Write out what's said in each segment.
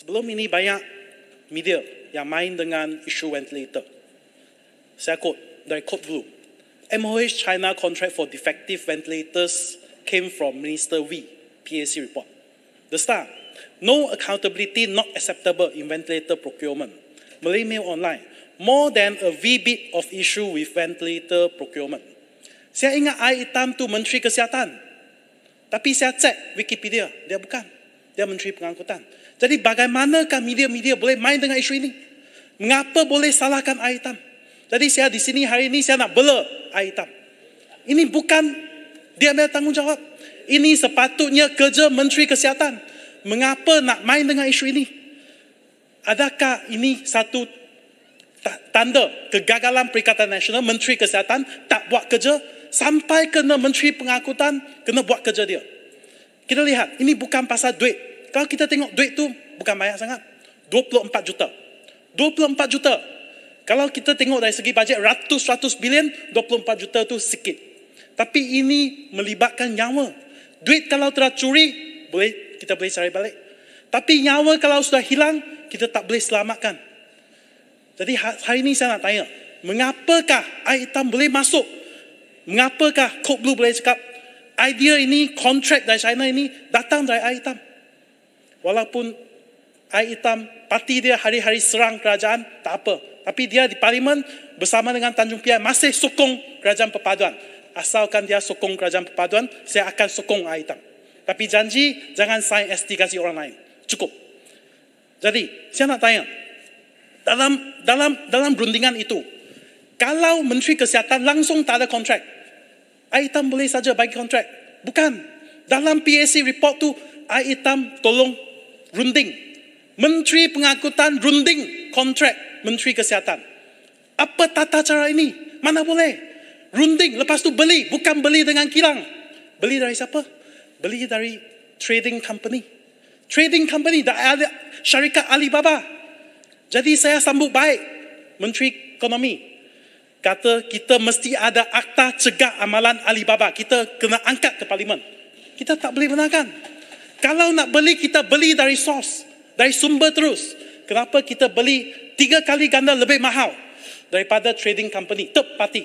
Sebelum ini banyak media yang main dengan isu ventilator. Saya quote dari Code dulu, MOH China contract for defective ventilators came from Minister Wee, PAC report. The star, no accountability not acceptable in ventilator procurement. Malay Mail Online, more than a V bit of issue with ventilator procurement. Saya ingat air hitam tu Menteri Kesihatan. Tapi saya cek Wikipedia, dia bukan dia menteri pengangkutan. Jadi bagaimanakah media-media boleh main dengan isu ini? Mengapa boleh salahkan air hitam? Jadi saya di sini hari ini saya nak bela air hitam. Ini bukan dia punya tanggungjawab. Ini sepatutnya kerja Menteri Kesihatan. Mengapa nak main dengan isu ini? Adakah ini satu tanda kegagalan Perikatan Nasional Menteri Kesihatan tak buat kerja sampai kena Menteri Pengangkutan kena buat kerja dia? Kita lihat, ini bukan pasal duit. Kalau kita tengok duit tu bukan banyak sangat. 24 juta. 24 juta. Kalau kita tengok dari segi bajet ratus-ratus bilion, 24 juta tu sikit. Tapi ini melibatkan nyawa. Duit kalau telah curi, boleh kita boleh cari balik. Tapi nyawa kalau sudah hilang, kita tak boleh selamatkan. Jadi ha-, hari ini saya nak tanya, mengapakah air hitam boleh masuk? Mengapakah Code Blue boleh cakap idea ini, kontrak dari China ini datang dari air hitam. Walaupun air hitam, parti dia hari-hari serang kerajaan, tak apa. Tapi dia di parlimen bersama dengan Tanjung Pia masih sokong kerajaan perpaduan. Asalkan dia sokong kerajaan perpaduan, saya akan sokong air hitam. Tapi janji, jangan sign ST kasih orang lain. Cukup. Jadi, saya nak tanya. Dalam dalam dalam berundingan itu, kalau Menteri Kesihatan langsung tak ada kontrak, Aitam boleh saja bagi kontrak. Bukan. Dalam PAC report tu, Aitam tolong runding. Menteri pengangkutan runding kontrak Menteri Kesihatan. Apa tata cara ini? Mana boleh? Runding, lepas tu beli. Bukan beli dengan kilang. Beli dari siapa? Beli dari trading company. Trading company, dari syarikat Alibaba. Jadi saya sambut baik Menteri Ekonomi kata kita mesti ada akta cegah amalan Alibaba. Kita kena angkat ke parlimen. Kita tak boleh benarkan. Kalau nak beli, kita beli dari source. Dari sumber terus. Kenapa kita beli tiga kali ganda lebih mahal daripada trading company, third party.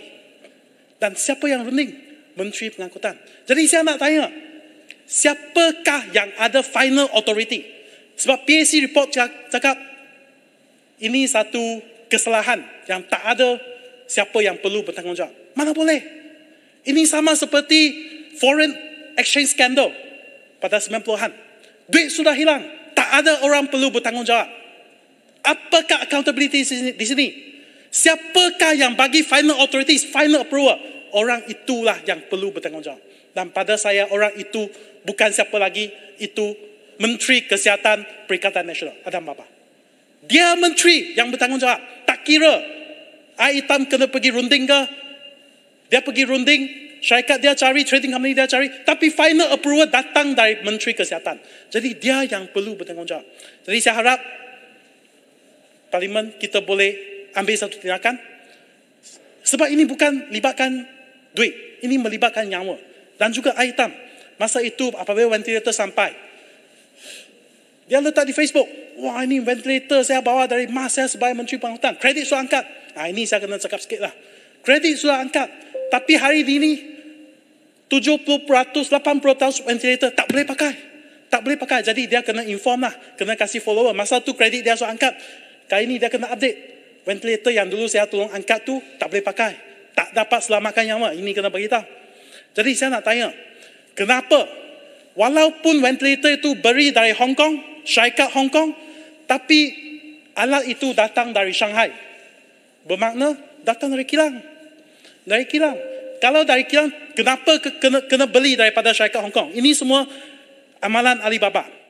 Dan siapa yang running? Menteri Pengangkutan. Jadi saya nak tanya, siapakah yang ada final authority? Sebab PAC report cakap, ini satu kesalahan yang tak ada siapa yang perlu bertanggungjawab. Mana boleh? Ini sama seperti foreign exchange scandal pada 90-an. Duit sudah hilang. Tak ada orang perlu bertanggungjawab. Apakah accountability di sini? Siapakah yang bagi final authorities, final approval? Orang itulah yang perlu bertanggungjawab. Dan pada saya, orang itu bukan siapa lagi. Itu Menteri Kesihatan Perikatan Nasional, Adam Bapa. Dia menteri yang bertanggungjawab. Tak kira air hitam kena pergi runding ke? Dia pergi runding, syarikat dia cari, trading company dia cari. Tapi final approval datang dari Menteri Kesihatan. Jadi dia yang perlu bertanggungjawab. Jadi saya harap Parlimen kita boleh ambil satu tindakan. Sebab ini bukan libatkan duit. Ini melibatkan nyawa. Dan juga air hitam. Masa itu apabila ventilator sampai. Dia letak di Facebook. Wah ini ventilator saya bawa dari Mas saya sebagai Menteri Pengangkutan. Kredit suruh angkat. Nah, ha, ini saya kena cakap sikit lah. Kredit sudah angkat. Tapi hari ini, 70%, 80% ventilator tak boleh pakai. Tak boleh pakai. Jadi dia kena inform lah. Kena kasih follower. Masa tu kredit dia sudah angkat. Kali ini dia kena update. Ventilator yang dulu saya tolong angkat tu tak boleh pakai. Tak dapat selamatkan nyawa. Ini kena beritahu. Jadi saya nak tanya. Kenapa? Walaupun ventilator itu beri dari Hong Kong, syarikat Hong Kong, tapi alat itu datang dari Shanghai bermakna datang dari kilang. Dari kilang. Kalau dari kilang, kenapa kena, kena beli daripada syarikat Hong Kong? Ini semua amalan Alibaba.